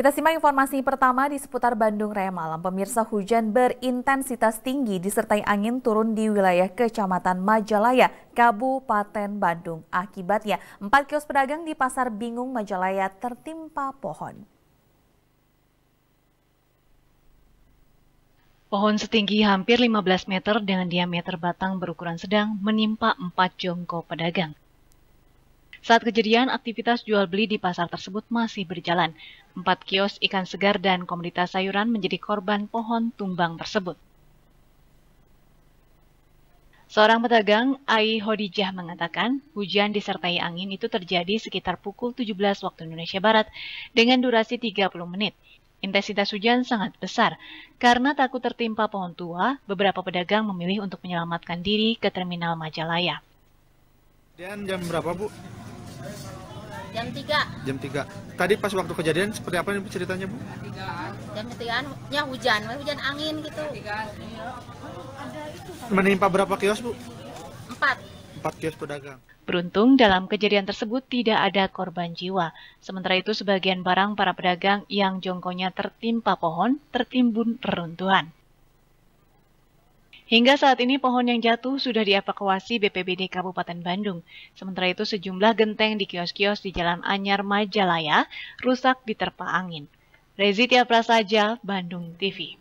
Kita simak informasi pertama di seputar Bandung Raya Malam. Pemirsa hujan berintensitas tinggi disertai angin turun di wilayah Kecamatan Majalaya, Kabupaten Bandung. Akibatnya, empat kios pedagang di Pasar Bingung Majalaya tertimpa pohon. Pohon setinggi hampir 15 meter dengan diameter batang berukuran sedang menimpa empat jongko pedagang. Saat kejadian, aktivitas jual-beli di pasar tersebut masih berjalan. Empat kios ikan segar dan komunitas sayuran menjadi korban pohon tumbang tersebut. Seorang pedagang, Ai Hodijah mengatakan, hujan disertai angin itu terjadi sekitar pukul 17 waktu Indonesia Barat dengan durasi 30 menit. Intensitas hujan sangat besar. Karena takut tertimpa pohon tua, beberapa pedagang memilih untuk menyelamatkan diri ke Terminal Majalaya. Dan jam berapa, Bu? Jam 3. Jam 3. Tadi pas waktu kejadian seperti apa nih ceritanya, Bu? Jam 3 nya hujan, hujan angin gitu. Menimpa berapa kios, Bu? Empat. Empat kios pedagang. Beruntung dalam kejadian tersebut tidak ada korban jiwa. Sementara itu sebagian barang para pedagang yang jongkonya tertimpa pohon tertimbun reruntuhan. Hingga saat ini pohon yang jatuh sudah dievakuasi BPBD Kabupaten Bandung. Sementara itu sejumlah genteng di kios-kios di Jalan Anyar Majalaya rusak diterpa angin. Rezitia Prasaja, Bandung TV.